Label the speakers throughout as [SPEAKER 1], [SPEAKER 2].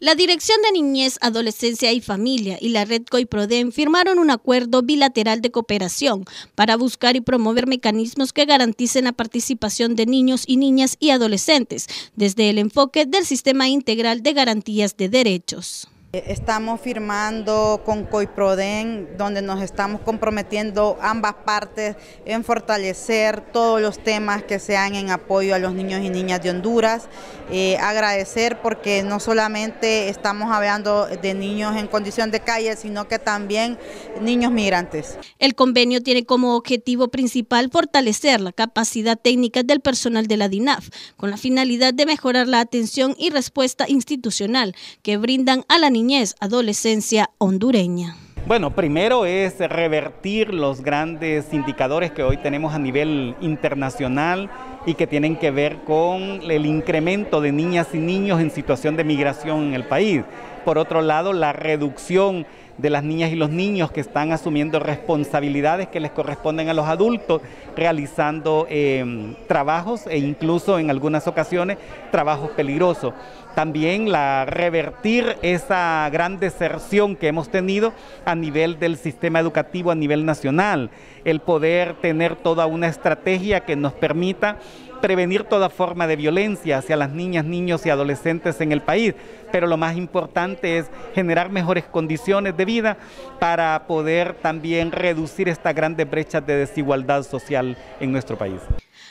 [SPEAKER 1] La Dirección de Niñez, Adolescencia y Familia y la Red COIPRODEN firmaron un acuerdo bilateral de cooperación para buscar y promover mecanismos que garanticen la participación de niños y niñas y adolescentes desde el enfoque del Sistema Integral de Garantías de Derechos.
[SPEAKER 2] Eh, estamos firmando con COIPRODEN, donde nos estamos comprometiendo ambas partes en fortalecer todos los temas que sean en apoyo a los niños y niñas de Honduras. Eh, agradecer porque no solamente estamos hablando de niños en condición de calle, sino que también niños migrantes. El convenio tiene como objetivo principal
[SPEAKER 1] fortalecer la capacidad técnica del personal de la DINAF, con la finalidad de mejorar la atención y respuesta institucional que brindan a la niña niñez, adolescencia hondureña.
[SPEAKER 3] Bueno, primero es revertir los grandes indicadores que hoy tenemos a nivel internacional y que tienen que ver con el incremento de niñas y niños en situación de migración en el país. Por otro lado, la reducción de las niñas y los niños que están asumiendo responsabilidades que les corresponden a los adultos, realizando em, trabajos e incluso en algunas ocasiones trabajos peligrosos. También la revertir esa gran deserción que hemos tenido a nivel del sistema educativo a nivel nacional, el poder tener toda una estrategia que nos permita prevenir toda forma de violencia hacia las niñas, niños y adolescentes en el país, pero lo más importante es generar mejores condiciones de vida para poder también reducir esta grande brecha de desigualdad social en nuestro país.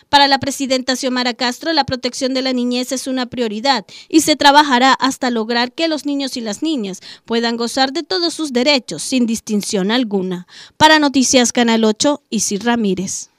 [SPEAKER 1] Para la presidenta Xiomara Castro, la protección de la niñez es una prioridad y se trabajará hasta lograr que los niños y las niñas puedan gozar de todos sus derechos sin distinción alguna. Para Noticias Canal 8, Isis Ramírez.